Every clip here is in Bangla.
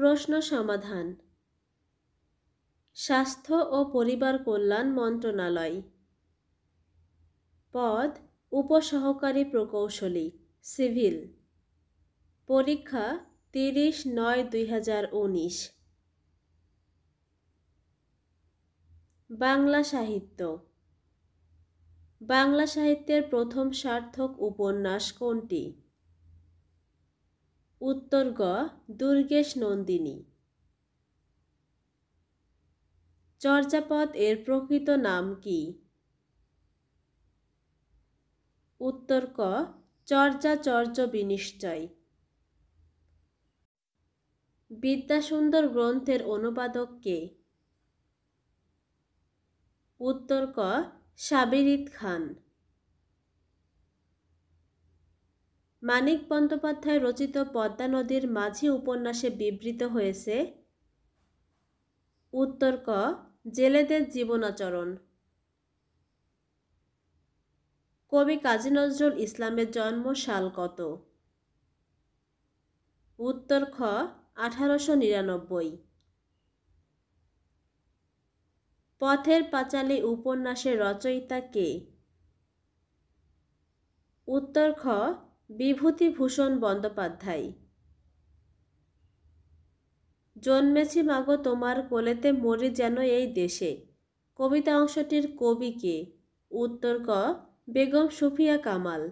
প্রশ্ন সমাধান স্বাস্থ্য ও পরিবার কল্যাণ মন্ত্রণালয় পদ উপসহকারী প্রকৌশলী সিভিল পরীক্ষা তিরিশ নয় দুই হাজার উনিশ বাংলা সাহিত্য বাংলা সাহিত্যের প্রথম সার্থক উপন্যাস কোনটি উত্তর গ দুর্গেশ নন্দিনী চর্যাপদ এর প্রকৃত নাম কি উত্তর ক চর্যাচর্য বিনিশ্চয় বিদ্যাসুন্দর গ্রন্থের অনুবাদক কে উত্তর ক সাবিরিত খান মানিক বন্দ্যোপাধ্যায় রচিত পদ্মা নদীর মাঝি উপন্যাসে বিবৃত হয়েছে উত্তর ক জেলেদের জীবনাচরণ কবি কাজী নজরুল ইসলামের জন্ম সাল কত উত্তর খ আঠারোশো নিরানব্বই পথের পাঁচালী উপন্যাসের রচয়িতা কে উত্তর খ বিভূতিভূষণ বন্দ্যোপাধ্যায় জন্মেছি মাগো তোমার কোলেতে মরি যেন এই দেশে কবিতা অংশটির কবি কে উত্তর ক বেগম সুফিয়া কামাল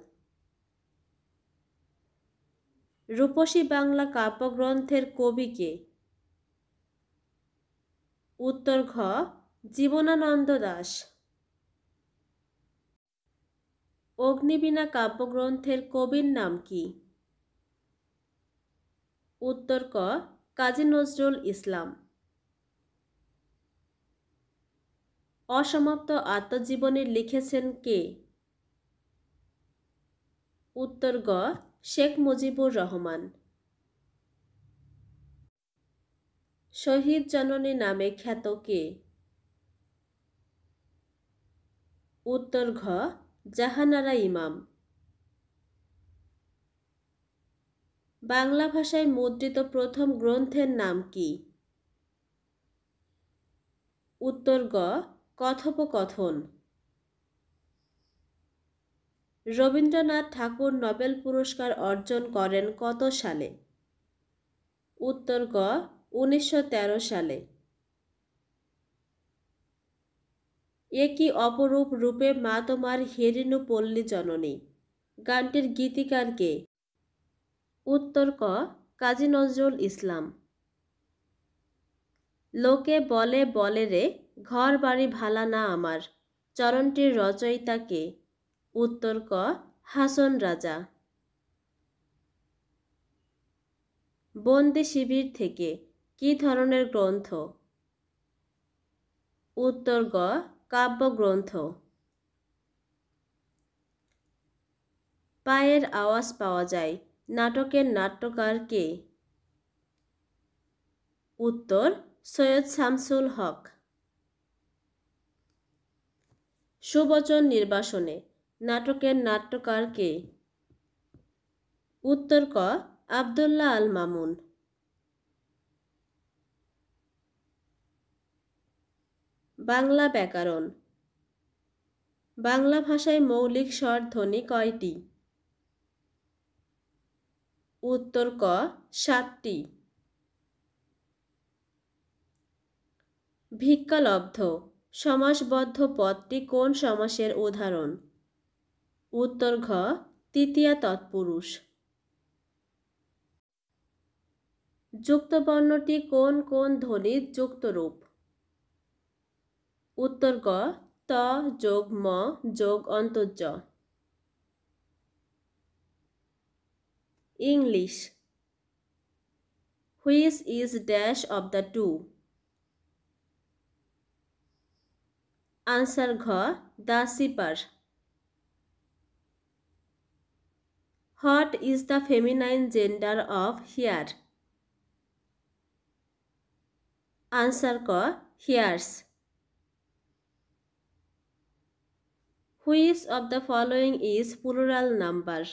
রূপসী বাংলা কাব্যগ্রন্থের কবি কে উত্তর ঘ জীবনানন্দ দাস অগ্নিবীণা কাব্যগ্রন্থের কবির নাম কি উত্তর ক কাজী নজরুল ইসলাম অসমাপ্ত আত্মজীবনী লিখেছেন কে উত্তর গ শেখ মুজিবুর রহমান শহীদ জননী নামে খ্যাত কে উত্তর ঘ জাহানারা ইমাম বাংলা ভাষায় মুদ্রিত প্রথম গ্রন্থের নাম কি উত্তর গ কথোপকথন রবীন্দ্রনাথ ঠাকুর নোবেল পুরস্কার অর্জন করেন কত সালে উত্তর গ উনিশশো সালে এ কি অপরূপ রূপে মা তোমার হেরিনু পল্লী জননী গানটির গীতিকার কে উত্তর ক কাজী নজরুল ইসলাম লোকে বলে বলে রে ঘর বাড়ি ভালা না আমার চরণটির রচয়িতা কে উত্তর ক হাসন রাজা বন্দি শিবির থেকে কি ধরনের গ্রন্থ উত্তর গ কাব্যগ্রন্থ পায়ের আওয়াজ পাওয়া যায় নাটকের নাট্যকার কে উত্তর সৈয়দ শামসুল হক সুবচন নির্বাসনে নাটকের নাট্যকার কে উত্তর ক আবদুল্লাহ আল মামুন বাংলা ব্যাকরণ বাংলা ভাষায় মৌলিক স্বর ধ্বনি কয়টি উত্তর ক সাতটি ভিক্ষালব্ধ সমাসবদ্ধ পদটি কোন সমাসের উদাহরণ উত্তর ঘ তৃতীয়া তৎপুরুষ যুক্তবর্ণটি কোন কোন ধ্বনির যুক্তরূপ উত্তর ক ত যোগ ম যোগ অন্তর্য English which is dash of the two answer ঘ দ্য সিপার hot is the feminine gender of here answer ক here's Which of the following is plural number?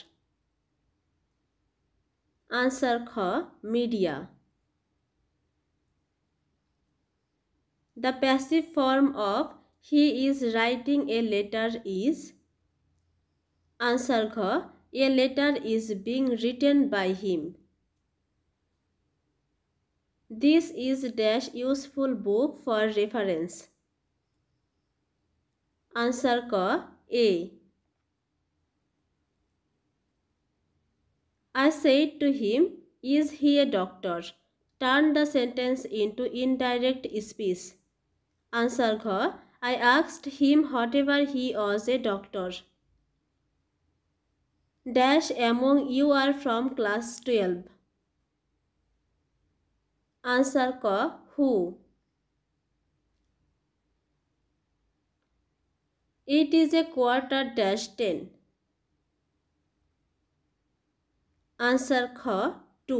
Answer kha media. The passive form of he is writing a letter is? Answer kha a letter is being written by him. This is dash useful book for reference. Answer ka a. I said to him, Is he a doctor? Turn the sentence into indirect speech. Answer Gha, I asked him whatever he was a doctor. Dash among you are from class 12. Answer Ka, who? It is a quarter dash ten. Answer Kh 2.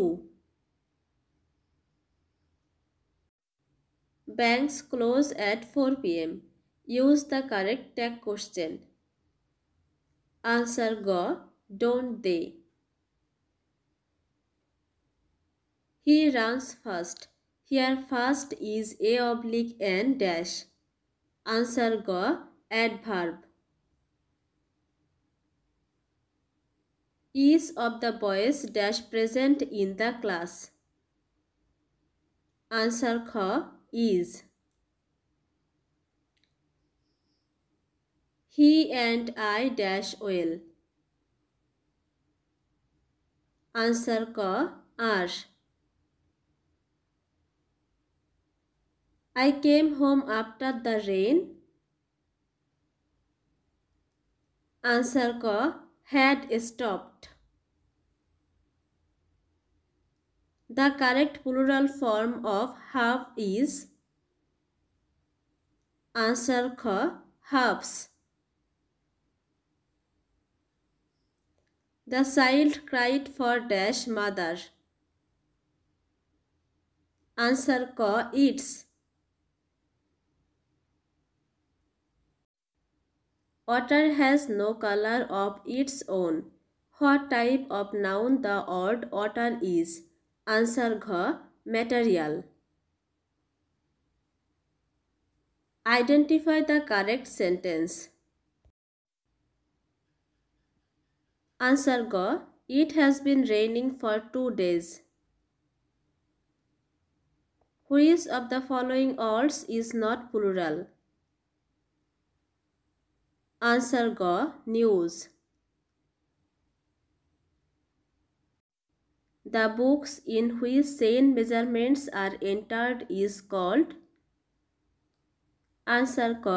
Banks close at 4 pm. Use the correct tag question. Answer go Don't they? He runs fast. Here fast is A oblique N dash. Answer go. Adverb Is of the boys dash present in the class. Answer Kh is. He and I dash will. Answer K are. I came home after the rain answer क had stopped. The correct plural form of half is answer K halves. The child cried for dash mother. Answer K eats. Water has no color of its own. What type of noun the word water is? Answer Gh. Material. Identify the correct sentence. Answer G. It has been raining for two days. Which of the following words is not plural? Answer: Go news. The books in which same measurements are entered is called Answer K.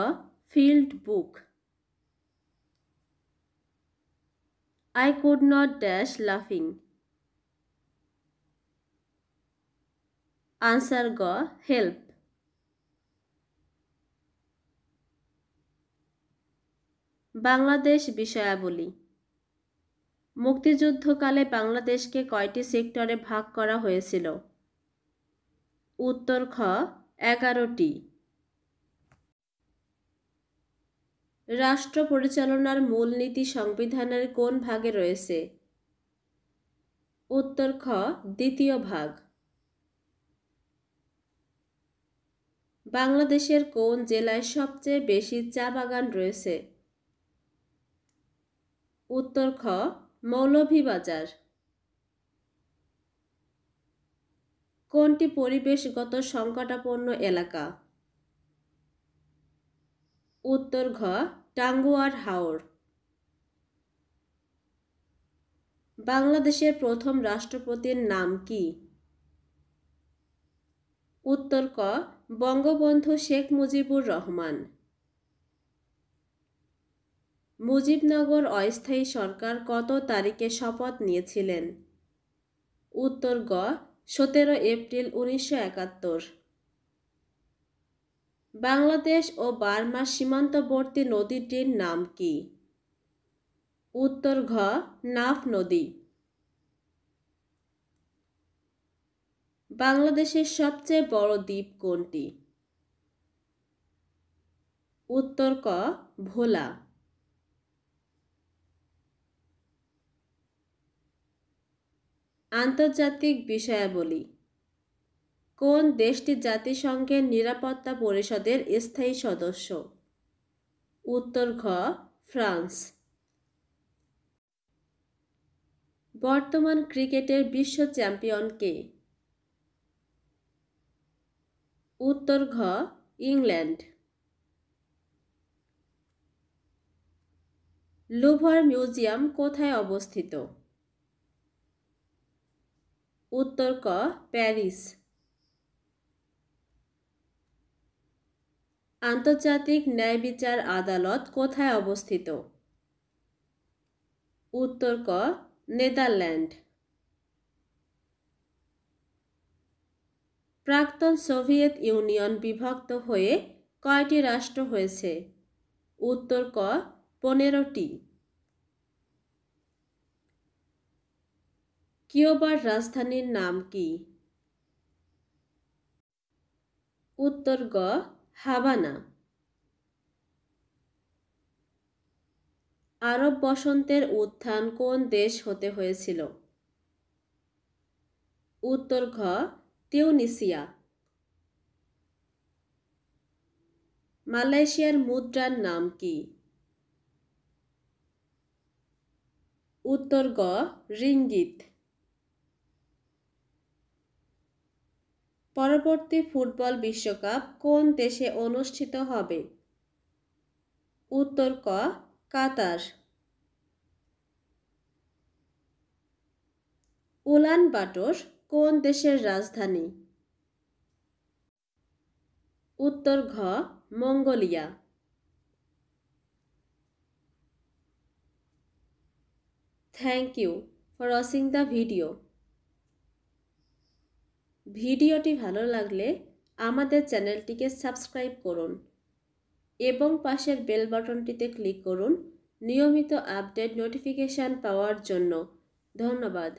Field book. I could not dash laughing. Answer Go Help. Bangladesh বিষয়াবলী মুক্তিযুদ্ধকালে বাংলাদেশকে কয়টি সেক্টরে ভাগ করা হয়েছিল উত্তর খ এগারোটি রাষ্ট্র পরিচালনার মূলনীতি সংবিধানের কোন ভাগে রয়েছে উত্তর খ দ্বিতীয় ভাগ বাংলাদেশের কোন জেলায় সবচেয়ে বেশি চা বাগান রয়েছে উত্তর খ মৌলভীবাজার কোনটি পরিবেশগত সংকটাপন্ন এলাকা উত্তর ঘ টাঙ্গুয়ার হাওর বাংলাদেশের প্রথম রাষ্ট্রপতির নাম কি উত্তর ক বঙ্গবন্ধু শেখ মুজিবুর রহমান মুজিবনগর অস্থায়ী সরকার কত তারিখে শপথ নিয়েছিলেন উত্তর গ সতেরো এপ্রিল উনিশশো একাত্তর বাংলাদেশ ও বার্মা সীমান্তবর্তী নদীটির নাম কি উত্তর ঘ নাফ নদী বাংলাদেশের সবচেয়ে বড় দ্বীপ কোনটি উত্তর ক ভোলা আন্তর্জাতিক বিষয়াবলী কোন দেশটি জাতিসংঘের নিরাপত্তা পরিষদের স্থায়ী সদস্য উত্তর ঘ ফ্রান্স বর্তমান ক্রিকেটের বিশ্ব চ্যাম্পিয়ন কে উত্তর ঘ ইংল্যান্ড লুভার মিউজিয়াম কোথায় অবস্থিত উত্তর ক প্যারিস আন্তর্জাতিক ন্যায় বিচার আদালত কোথায় অবস্থিত উত্তর ক নেদারল্যান্ড প্রাক্তন সোভিয়েত ইউনিয়ন বিভক্ত হয়ে কয়টি রাষ্ট্র হয়েছে উত্তর ক পনেরোটি কিওবার রাজধানীর নাম কি উত্তর গ হাবানা আরব বসন্তের উত্থান কোন দেশ হতে হয়েছিল উত্তর ঘ তিউনিসিয়া মালয়েশিয়ার মুদ্রার নাম কি উত্তর গ রিঙ্গিত পরবর্তী ফুটবল বিশ্বকাপ কোন দেশে অনুষ্ঠিত হবে উত্তর ক কাতার উলান বাটর কোন দেশের রাজধানী উত্তর ঘ Mongolia thank you for watching the video ভিডিওটি ভালো লাগলে আমাদের চ্যানেলটিকে সাবস্ক্রাইব করুন এবং পাশের বেল বাটনটিতে ক্লিক করুন নিয়মিত আপডেট নোটিফিকেশান পাওয়ার জন্য ধন্যবাদ